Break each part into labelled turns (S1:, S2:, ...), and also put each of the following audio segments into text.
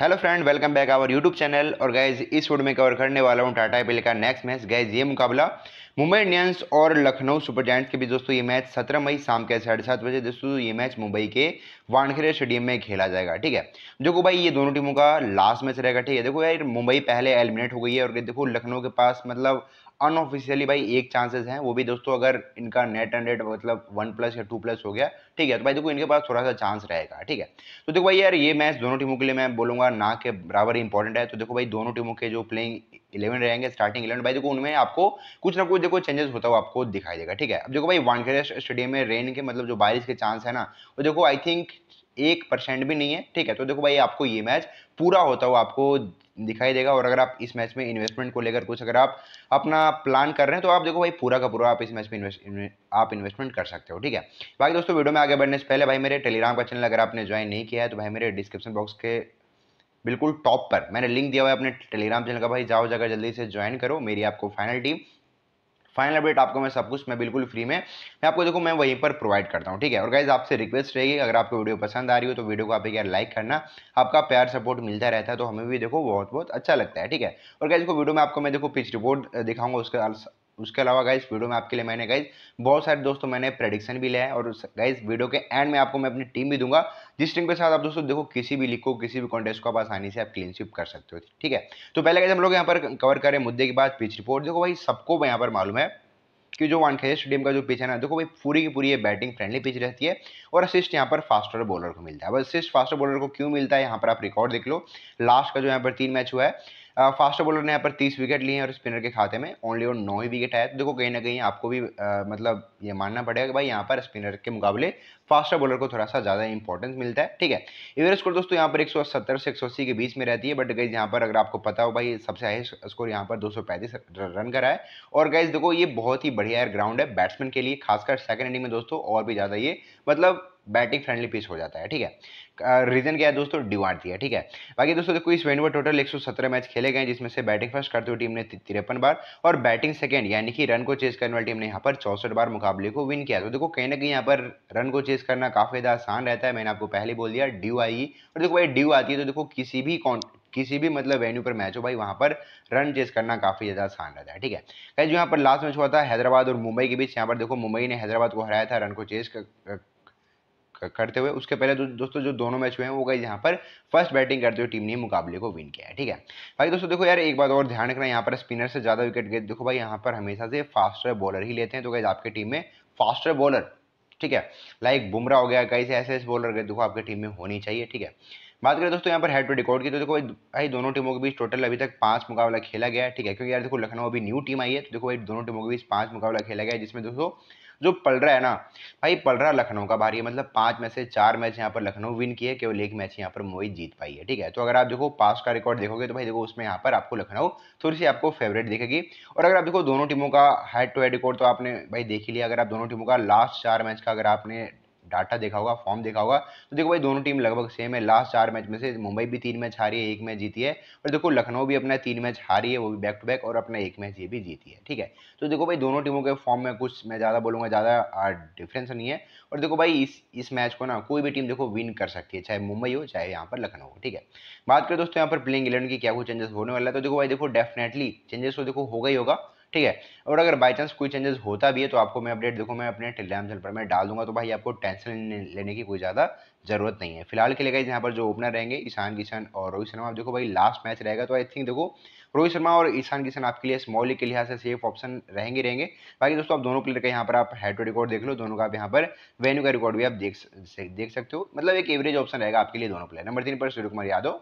S1: hello friend welcome back our YouTube channel और guys इस video में कवर करने वाला हूँ टाटा एपिल का नेक्स्ट मैच गाइज ये मुकाबला मुंबई इंडियंस और लखनऊ सुपर जायंट्स के बीच दोस्तों ये मैच सत्रह मई शाम के साढ़े सात बजे दोस्तों ये मैच मुंबई के वानखेड़े स्टेडियम में खेला जाएगा ठीक है देखो भाई ये दोनों टीमों का लास्ट मैच रहेगा ठीक है देखो यार मुंबई पहले एलिमिनेट हो गई है और देखो लखनऊ के पास मतलब अनऑफिशियली भाई एक चांसेस हैं वो भी दोस्तों अगर इनका नेट एंड रेट मतलब वन प्लस या टू प्लस हो गया ठीक है तो भाई देखो इनके पास थोड़ा सा चांस रहेगा ठीक है तो देखो भाई यार ये मैच दोनों टीमों के लिए मैं बोलूंगा ना के बराबर इंपॉर्टेंट है तो देखो भाई दोनों टीमों के जो प्लेइंग इलेवन रहेंगे स्टार्टिंग इलेवन भाई देखो उनमें आपको कुछ ना कुछ देखो चेंजेस होता हुआ आपको दिखाई देगा ठीक है अब देखो भाई वानखेड़े स्टेडियम में रेन के मतलब जो बारिश के चांस है ना वो देखो आई थिंक एक परसेंट भी नहीं है ठीक है तो देखो भाई आपको ये मैच पूरा होता हुआ आपको दिखाई देगा और अगर आप इस मैच में इन्वेस्टमेंट को लेकर कुछ अगर आप अपना प्लान कर रहे हैं तो आप देखो भाई पूरा का पूरा आप इस मैच में इन्वेस्ट आप इन्वेस्टमेंट कर सकते हो ठीक है बाकी दोस्तों वीडियो में आगे बढ़ने से पहले भाई मेरे टेलीग्राम का चैनल अगर आपने ज्वाइन नहीं किया है तो भाई मेरे डिस्क्रिप्शन बॉक्स के बिल्कुल टॉप पर मैंने लिंक दिया हुआ है अपने टेलीग्राम चैनल का भाई जाओ जाकर जल्दी से ज्वाइन करो मेरी आपको फाइनल टीम फाइनल अपडेट आपको मैं सब कुछ मैं बिल्कुल फ्री में मैं आपको देखो मैं वहीं पर प्रोवाइड करता हूँ ठीक है और गाइज आपसे रिक्वेस्ट रहेगी अगर आपको वीडियो पसंद आ रही हो तो वीडियो को आप एक यार लाइक करना आपका प्यार सपोर्ट मिलता रहता है तो हमें भी देखो बहुत बहुत अच्छा लगता है ठीक है और गाइज को वीडियो में आपको मैं देखो पिच रिपोर्ट दिखाऊंगा उसके उसके अलावा गाइस वीडियो में आपके लिए मैंने गाइस बहुत सारे दोस्तों मैंने प्रेडिक्शन भी लिया है और गाइस वीडियो के एंड में आपको मैं अपनी टीम भी दूंगा जिस टीम के साथ आप दोस्तों देखो किसी भी लीग को किसी भी कॉन्टेस्ट को आप आसानी से आप क्लीन स्विप कर सकते हो ठीक है तो पहले गाइज हम लोग यहाँ पर कवर करें मुद्दे की बात पिच रिपोर्ट देखो भाई सबको यहाँ पर मालूम है कि जो वानखेड़े स्टेडियम का जो पिच है ना देखो भाई पूरी की पूरी ये बैटिंग फ्रेंडली पिच रहती है और असिस्ट यहाँ पर फास्टर बॉलर को मिलता है अब असिस्ट फास्टर बॉलर को क्यों मिलता है यहाँ पर आप रिकॉर्ड देख लो लास्ट का जो यहाँ पर तीन मैच हुआ है फास्टर बॉलर ने यहाँ पर तीस विकेट लिए हैं और स्पिनर के खाते में ओनली और नौ ही विकेट आया तो देखो कहीं ना कहीं आपको भी आ, मतलब ये मानना पड़ेगा कि भाई यहाँ पर स्पिनर के मुकाबले फास्टर बॉलर को थोड़ा सा ज़्यादा इंपॉर्टेंस मिलता है ठीक है एवरेज स्कोर दोस्तों यहाँ पर सत्तर से अस्सी के बीच में रहती है बट गई यहाँ पर अगर आपको पता हो भाई सबसे हाई स्कोर यहाँ पर पैंतीस रन करा है और गाइज देखो ये बहुत ही बढ़िया ग्राउंड है बैट्समैन के लिए खासकर सेकंड इनिंग में दोस्तों और भी ज़्यादा ये मतलब बैटिंग फ्रेंडली पिच हो जाता है ठीक है रीजन क्या है दोस्तों डिवांट दिया ठीक है बाकी दोस्तों देखो इस इवेंट पर टोटल 117 मैच खेले गए जिसमें से बैटिंग फर्स्ट करते हुए टीम ने तिरपन बार और बैटिंग सेकंड यानी कि रन को चेस करने वाली टीम ने यहाँ पर चौसठ बार मुकाबले को विन किया तो देखो कहीं ना कहीं यहाँ पर रन को चेस करना काफ़ी ज़्यादा आसान रहता है मैंने आपको पहले बोल दिया ड्यू आई और देखो भाई ड्यू आती है तो देखो किसी भी किसी भी मतलब वेन्यू पर मैच हो भाई वहाँ पर रन चेस करना काफ़ी ज़्यादा आसान रहता है ठीक है कहीं जो यहाँ पर लास्ट मैच हुआ था हैदराबाद और मुंबई के बीच यहाँ पर देखो मुंबई ने हैदराबाद को हराया था रन को चेस करते हुए उसके पहले दो, दोस्तों जो दोनों मैच हुए हैं वो गए यहाँ पर फर्स्ट बैटिंग करते हुए टीम ने मुकाबले को विन किया है ठीक है भाई दोस्तों देखो यार एक बात और ध्यान रखना यहाँ पर स्पिनर से ज़्यादा विकेट गए देखो भाई यहाँ पर हमेशा से फास्टर बॉलर ही लेते हैं तो गए आपकी टीम में फास्टर बॉलर ठीक है लाइक बुमरा हो गया कई से ऐसे ऐसे बॉलर गए देखो आपकी टीम में होनी चाहिए ठीक है बात करें दोस्तों यहाँ पर हेड टू रिकॉर्ड की तो देखो भाई दोनों टीमों के बीच टोटल अभी तक पांच मुकाबला खेला गया है ठीक है क्योंकि यार देखो लखनऊ अभी न्यू टीम आई है तो देखो भाई दोनों टीमों के बीच पांच मुकाबला खेला गया है जिसमें दोस्तों जो पल रहा है ना भाई पल रहा लखनऊ का भारी है मतलब पांच में से चार मैच यहाँ पर लखनऊ विन किए केवल एक मैच यहाँ पर मोहित जीत पाई है ठीक है तो अगर आप देखो पास का रिकॉर्ड देखोगे तो भाई देखो उसमें यहाँ पर आपको लखनऊ थोड़ी सी आपको फेवरेट दिखेगी और अगर आप देखो दोनों टीमों का हेड टू हेड रिकॉर्ड तो आपने भाई देख ही लिया अगर आप दोनों टीमों का लास्ट चार मैच का अगर आपने डाटा देखा होगा फॉर्म देखा होगा तो देखो भाई दोनों टीम लगभग सेम है लास्ट चार मैच में से मुंबई भी तीन मैच हारी है एक मैच जीती है और देखो लखनऊ भी अपना तीन मैच हारी है वो भी बैक टू बैक और अपना एक मैच ये भी जीती है ठीक है तो देखो भाई दोनों टीमों के फॉर्म में कुछ मैं ज़्यादा बोलूँगा ज़्यादा डिफरेंस नहीं है और देखो भाई इस इस मैच को ना कोई भी टीम देखो विन कर सकती है चाहे मुंबई हो चाहे यहाँ पर लखनऊ हो ठीक है बात करें दोस्तों यहाँ पर प्लेइंग इलेवन की क्या कुछ चेंजेस होने वाला है तो देखो भाई देखो डेफिनेटली चेंजेस तो देखो होगा ही होगा ठीक है और अगर बाई चांस कोई चेंजेस होता भी है तो आपको मैं अपडेट देखो मैं अपने टेलीग्राम चैनल पर मैं डाल दूंगा तो भाई आपको टेंशन लेने की कोई ज़्यादा जरूरत नहीं है फिलहाल के लिए यहाँ पर जो ओपनर रहेंगे ईशान किशन और रोहित शर्मा देखो भाई लास्ट मैच रहेगा तो आई थिंक देखो रोहित शर्मा और ईशान किशन आपके लिए स्मॉल के लिहाज से सेफ ऑप्शन रहेंगे रहेंगे बाकी दोस्तों आप दोनों प्लेयर का यहाँ पर आप हेड टू रिकॉर्ड देख लो दोनों का आप यहाँ पर वेन्यू का रिकॉर्ड भी आप देख देख सकते हो मतलब एक एवरेज ऑप्शन रहेगा आपके लिए दोनों प्लेयर नंबर तीन पर सूर्य कुमार यादव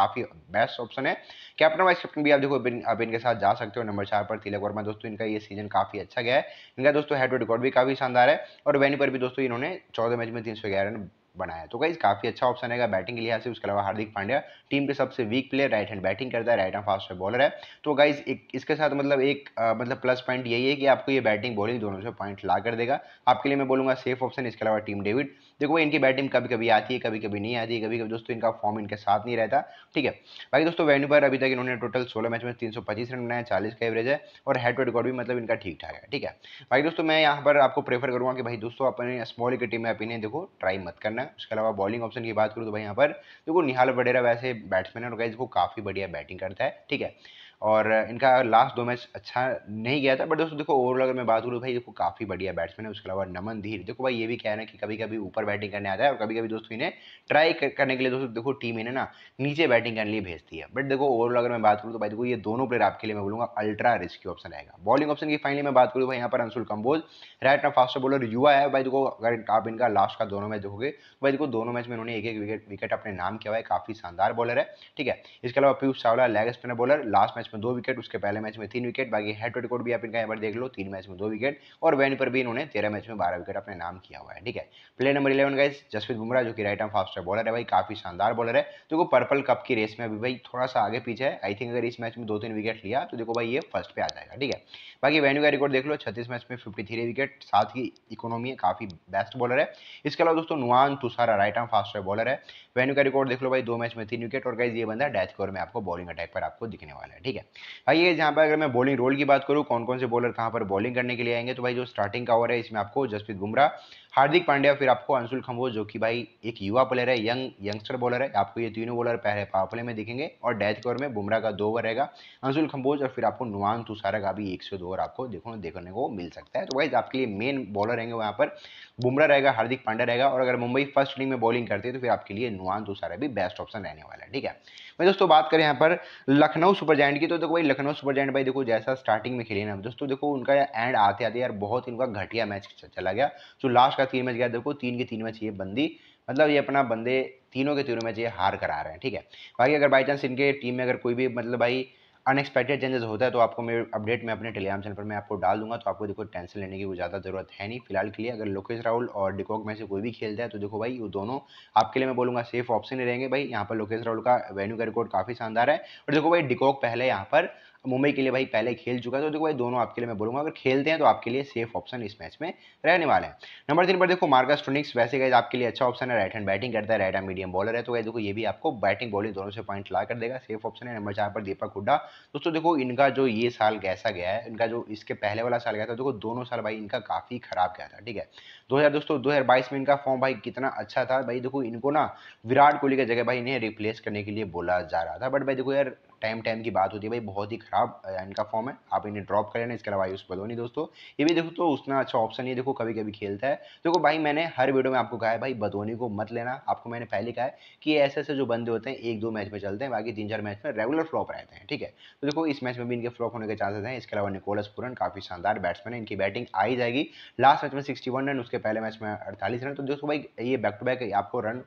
S1: काफ़ी बेस्ट ऑप्शन है कैप्टन वाइस कैप्टन भी आप देखो आप इनके साथ जा सकते हो नंबर चार पर तिलक वर्मा दोस्तों इनका ये सीजन काफ़ी अच्छा गया है इनका दोस्तों हेड टू रिकॉर्ड भी काफ़ी शानदार है और वेन्यू पर भी दोस्तों इन्होंने चौदह मैच में तीन सौ ग्यारह रन बनाया तो गाइज काफ़ी अच्छा ऑप्शन है बैटिंग के लिहाज से उसके अलावा हार्दिक पांड्या टीम के सबसे weak player right hand batting करता है राइट हैंड फास्ट बॉलर है तो गाइज एक इसके साथ मतलब एक मतलब प्लस पॉइंट यही है कि आपको ये बैटिंग बॉलिंग दोनों से पॉइंट ला कर देगा आपके लिए मैं बोलूंगा सेफ ऑप्शन इसके अलावा टीम डेविड देखो भाई इनकी बैटिंग कभी कभी आती है कभी कभी नहीं आती है कभी कभी दोस्तों इनका फॉर्म इनके साथ नहीं रहता ठीक है बाकी दोस्तों वेन्यू पर अभी तक इन्होंने टोटल सोलह मैच में तीन सौ पच्चीस रन बनाया चालीस का एवरेज है और हेड टू रिकॉर्ड भी मतलब इनका ठीक ठाक है ठीक है बाकी दोस्तों मैं यहाँ पर आपको प्रेफर करूँगा कि भाई दोस्तों अपने स्मॉल की टीम में अपने देखो ट्राई मत करना उसके अलावा बॉलिंग ऑप्शन की बात करूँ तो भाई यहाँ पर देखो निहाल वडेरा वैसे बैट्समैन है और इसको काफ़ी बढ़िया बैटिंग करता है ठीक है और इनका लास्ट दो मैच अच्छा नहीं गया था बट दोस्तों देखो ओवरऑल अगर मैं बात करूँ भाई देखो काफ़ी बढ़िया बैट्समैन है उसके अलावा नमन धीर देखो भाई ये भी कह रहे हैं कि कभी कभी ऊपर बैटिंग करने आता है और कभी कभी दोस्तों इन्हें ट्राई करने के लिए दोस्तों देखो टीम इन्हें ना नीचे बैटिंग करने लिए भेजती है बट देखो ओवरऑल अगर मैं बात करूँ तो भाई देखो ये दोनों प्लेयर आपके लिए मैं बोलूँगा अल्ट्रा रिस्क ऑप्शन रहेगा बॉलिंग ऑप्शन की फाइनली मैं बात करूँ भाई यहाँ पर अंशुल कंबोज राइट ना फास्ट बॉलर युवा है भाई देखो अगर आप इनका लास्ट का दोनों मैच देखोगे तो भाई देखो दोनों मैच में इन्होंने एक एक विकेट विकेट अपने नाम किया हुआ है काफ़ी शानदार बॉलर है ठीक है इसके अलावा Piyush Chawla leg spinner bowler last match match में दो विकेट उसके पहले मैच में तीन विकेट बाकी हेड टू रिकॉर्ड भी आप इनका यहाँ पर देख लो तीन मैच में दो विकेट और वैन पर भी इन्होंने तेरह मैच में बारह विकेट अपने नाम किया हुआ है ठीक है player number eleven guys Jasprit Bumrah जो कि राइट आर्म फास्टर बॉलर है भाई काफी शानदार बॉलर है तो देखो पर्पल कप की रेस में अभी भाई थोड़ा सा आगे पीछे है आई थिंक अगर इस मैच में दो तीन विकेट लिया तो देखो भाई ये फर्स्ट पे आ जाएगा ठीक है बाकी वेन्यू का रिकॉर्ड देख लो छत्तीस मैच में फिफ्टी थ्री विकेट साथ ही इकोनॉमी है काफ़ी बेस्ट बॉलर है इसके अलावा दोस्तों Nuwan Thushara right arm fast bowler है वेन्यू का रिकॉर्ड देख लो भाई दो मैच में तीन विकेट और गाइज ये बंदा डेथ कोर में आपको बॉलिंग अटैक पर आपको दिखने वाला है ठीक है भाई ये जहाँ पर अगर मैं बॉलिंग रोल की बात करूँ कौन कौन से बॉलर कहाँ पर बॉलिंग करने के लिए आएंगे तो भाई जो स्टार्टिंग का ओवर है इसमें आपको जसप्रीत बुमराह हार्दिक पांड्या फिर आपको अंशुल खम्बो जो कि भाई एक युवा प्लेयर है यंग यंगस्टर बॉलर है आपको ये तीनों बॉलर पहले पावर प्ले में दिखेंगे और डेथ कोर में बुमराह का दो ओवर रहेगा अंशुल खम्बोज और फिर आपको नुआन तुषारा का भी एक से दो ओवर आपको देखो देखने को मिल सकता है तो वाइज आपके लिए मेन बॉलर रहेंगे वहाँ पर बुमरा रहेगा हार्दिक पांड्या रहेगा और अगर मुंबई फर्स्ट इनिंग में बॉलिंग करती है तो फिर आपके लिए नुआन दूसरा भी बेस्ट ऑप्शन रहने वाला है ठीक है मैं दोस्तों बात करें यहाँ पर लखनऊ सुपर जैंट की तो देखो भाई लखनऊ सुपर जैंट भाई देखो जैसा स्टार्टिंग में खेले ना दोस्तों देखो उनका एंड आते आते यार बहुत इनका घटिया मैच चला गया जो लास्ट का तीन मैच गया देखो तीन के तीन मैच ये बंदी मतलब ये अपना बंदे तीनों के तीनों मैच ये हार करा रहे हैं ठीक है बाकी अगर बाई चांस इनके टीम में अगर कोई भी मतलब भाई अनएक्सपेक्टेड चेंजेस होता है तो आपको मेरे अपडेट में अपने टेलीग्राम चैनल पर मैं आपको डाल दूंगा तो आपको देखो टेंशन लेने की कोई ज़्यादा जरूरत है नहीं फिलहाल के लिए अगर लोकेश राहुल और डिकॉक में से कोई भी खेलता है तो देखो भाई वो दोनों आपके लिए मैं बोलूँगा सेफ ऑप्शन ही रहेंगे भाई यहाँ पर लोकेश राहुल का वेन्यू का रिकॉर्ड काफ़ी शानदार है और देखो भाई डिकॉक पहले यहाँ पर मुंबई के लिए भाई पहले खेल चुका है तो देखो भाई दोनों आपके लिए मैं बोलूँगा अगर खेलते हैं तो आपके लिए सेफ ऑप्शन इस मैच में रहने वाले हैं नंबर तीन पर देखो मार्कस टोनिक्स वैसे गए आपके लिए अच्छा ऑप्शन है राइट हैंड बैटिंग करता है राइट हैंड मीडियम बॉलर है तो भाई देखो ये भी आपको बैटिंग बॉलिंग दोनों से पॉइंट ला कर देगा सेफ ऑप्शन है नंबर चार पर दीपक हुड्डा दोस्तों देखो इनका जो ये साल कैसा गया है इनका जो इसके पहले वाला साल गया था देखो दोनों साल भाई इनका काफ़ी ख़राब गया था ठीक है दो हज़ार दोस्तों दो हज़ार बाईस में इनका फॉर्म भाई कितना अच्छा था भाई देखो इनको ना विराट कोहली की जगह भाई इन्हें रिप्लेस करने के लिए बोला जा रहा था बट भाई देखो यार टाइम टाइम की बात होती है भाई बहुत ही खराब इनका फॉर्म है आप इन्हें ड्रॉप कर इसके अलावा आयुष बदो नहीं दोस्तों ये भी देखो तो उतना अच्छा ऑप्शन है देखो कभी कभी खेलता है देखो भाई मैंने हर वीडियो में आपको कहा है भाई बदोनी को मत लेना आपको मैंने पहले कहा है कि ऐसे ऐसे जो बंदे होते हैं एक दो मैच में चलते हैं बाकी तीन चार मैच में रेगुलर फ्लॉप रहते हैं ठीक है तो देखो इस मैच में भी इनके फ्लॉप होने के चांसेस हैं इसके अलावा निकोलस पुरन काफ़ी शानदार बैट्समैन है इनकी बैटिंग आई जाएगी लास्ट मैच में सिक्सटी रन उसके पहले मैच में अड़तालीस रन तो दोस्तों भाई ये बैक टू बैक आपको रन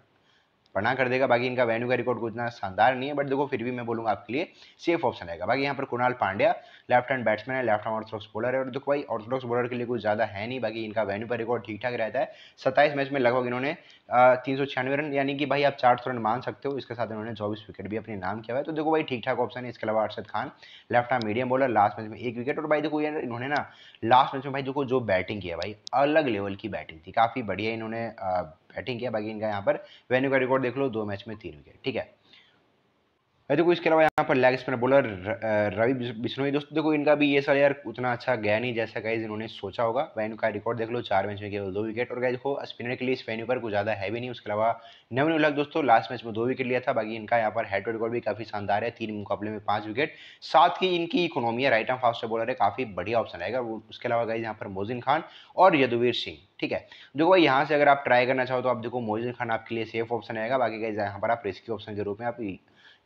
S1: पढ़ा कर देगा बाकी इनका वेन्यू का रिकॉर्ड उतना शानदार नहीं है बट देखो फिर भी मैं बोलूँगा आपके लिए सेफ ऑप्शन रहेगा बाकी यहाँ पर Krunal Pandya left hand batsman है लेफ्ट हैंड ऑर्थोडॉक्स बॉलर है और देखो भाई ऑर्थोडॉक्स बॉलर के लिए कुछ ज़्यादा है नहीं बाकी इनका वेन्यू पर रिकॉर्ड ठीक ठाक रहता है सत्ताईस मैच में लगभग इन्होंने तीन सौ छियानवे रन यानी कि भाई आप चार रन मान सकते हो इसके साथ इन्होंने चौबीस विकेट भी अपने नाम किया हुआ है तो देखो भाई ठीक ठाक ऑप्शन है इसके अलावा Arshad Khan left hand medium bowler last match में एक विकेट और भाई देखो यार इन्होंने ना लास्ट मैच में भाई देखो जो बैटिंग की है भाई अलग लेवल की बैटिंग थी काफ़ी बढ़िया इन्होंने बैटिंग किया बाकी इनका यहाँ पर वेन्यू का रिकॉर्ड देख लो दो मैच में तीन विकेट ठीक है देखो तो इसके अलावा यहाँ पर leg spinner bowler Ravi Bishnoi दोस्तों देखो इनका भी ये साल यार उतना अच्छा गया नहीं जैसा गाइज इन्होंने सोचा होगा वैन्यू का रिकॉर्ड देख लो चार मैच में केवल दो विकेट और गाइज देखो स्पिनर के लिए इस वैन्यू पर कुछ ज़्यादा है भी नहीं उसके अलावा नवन उलग दोस्तों लास्ट मैच में दो विकेट लिया था बाकी इनका यहाँ पर हेड रिकॉर्ड भी काफ़ी शानदार है तीन मुकाबले में पांच विकेट साथ ही इनकी इकोनॉमी है राइट एंड फास्ट बॉलर है काफ़ी बढ़िया ऑप्शन रहेगा उसके अलावा गाइज यहाँ पर मोजिन खान और यदुवीर सिंह ठीक है देखो यहाँ से अगर आप ट्राई करना चाहो तो आप देखो मोजिन खान आपके लिए सेफ ऑप्शन रहेगा बाकी गाइज यहाँ पर आप रिस्की ऑप्शन के रूप में आप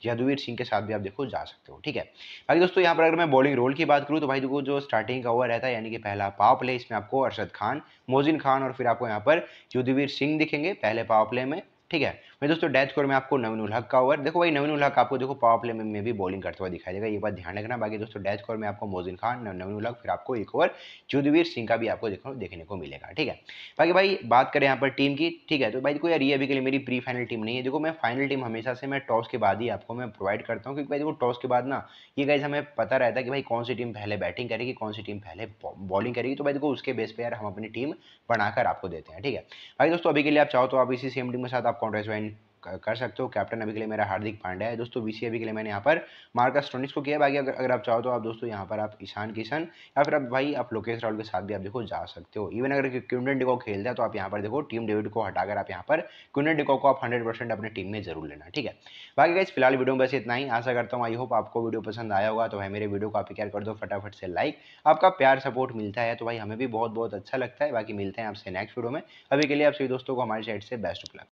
S1: यदुवीर सिंह के साथ भी आप देखो जा सकते हो ठीक है बाकी दोस्तों यहाँ पर अगर मैं बॉलिंग रोल की बात करूँ तो भाई देखो जो स्टार्टिंग का ओवर रहता है यानी कि पहला पाव प्ले इसमें आपको अरशद खान मोजिन खान और फिर आपको यहाँ पर युद्धवीर सिंह दिखेंगे पहले पाव प्ले में ठीक है मैं दोस्तों डैच स्कोर में आपको नवीन उल्हक का ओवर देखो भाई नवीन उल्हक आपको देखो पावर प्ले में, में भी बॉलिंग करते हुआ दिखाई देगा ये बात ध्यान रखना बाकी दोस्तों डैच स्कोर में आपको मोजिन खान नवीन उल्हक फिर आपको एक ओवर युद्धवीर सिंह का भी आपको देखो देखने को मिलेगा ठीक है बाकी भाई बात करें यहाँ पर टीम की ठीक है तो भाई देखो यार ये अभी के लिए मेरी प्री फाइनल टीम नहीं है देखो मैं फाइनल टीम हमेशा से मैं टॉस के बाद ही आपको मैं प्रोवाइड करता हूँ क्योंकि भाई देखो टॉस के बाद ना ये गाइज हमें पता रहता है कि भाई कौन सी टीम पहले बैटिंग करेगी कौन सी टीम पहले बॉलिंग करेगी तो भाई देखो उसके बेस पे यार हम अपनी टीम बनाकर आपको देते हैं ठीक है भाई दोस्तों अभी के लिए आप चाहो तो आप इसी सेम टीम के साथ आप कॉन्ट्रेस्ट कर सकते हो कैप्टन अभी के लिए मेरा हार्दिक पांड्या है दोस्तों अभी के लिए मैंने यहाँ पर मार्कस टोनिक्स को किया बाकी अगर अगर आप चाहो तो आप दोस्तों यहाँ पर आप ईशान किशन या फिर आप भाई आप लोकेश राहुल के साथ भी आप देखो जा सकते हो इवन अगर क्विंटन डिकॉक खेलता है तो आप यहाँ पर देखो टीम डेविड को हटाकर आप यहाँ पर क्विंटन डिकॉक को आप हंड्रेड अपनी टीम में जरूर लेना ठीक है बाकी गाइज फिलहाल वीडियो में बस इतना ही आशा करता हूँ आई होप आपको वीडियो पसंद आया होगा तो भाई मेरे वीडियो को आप क्या कर दो फटाफट से लाइक आपका प्यार सपोर्ट मिलता है तो भाई हमें भी बहुत बहुत अच्छा लगता है बाकी मिलते हैं आपसे नेक्स्ट वीडियो में अभी के लिए आप सभी दोस्तों को हमारी साइड से बेस्ट उपलब्ध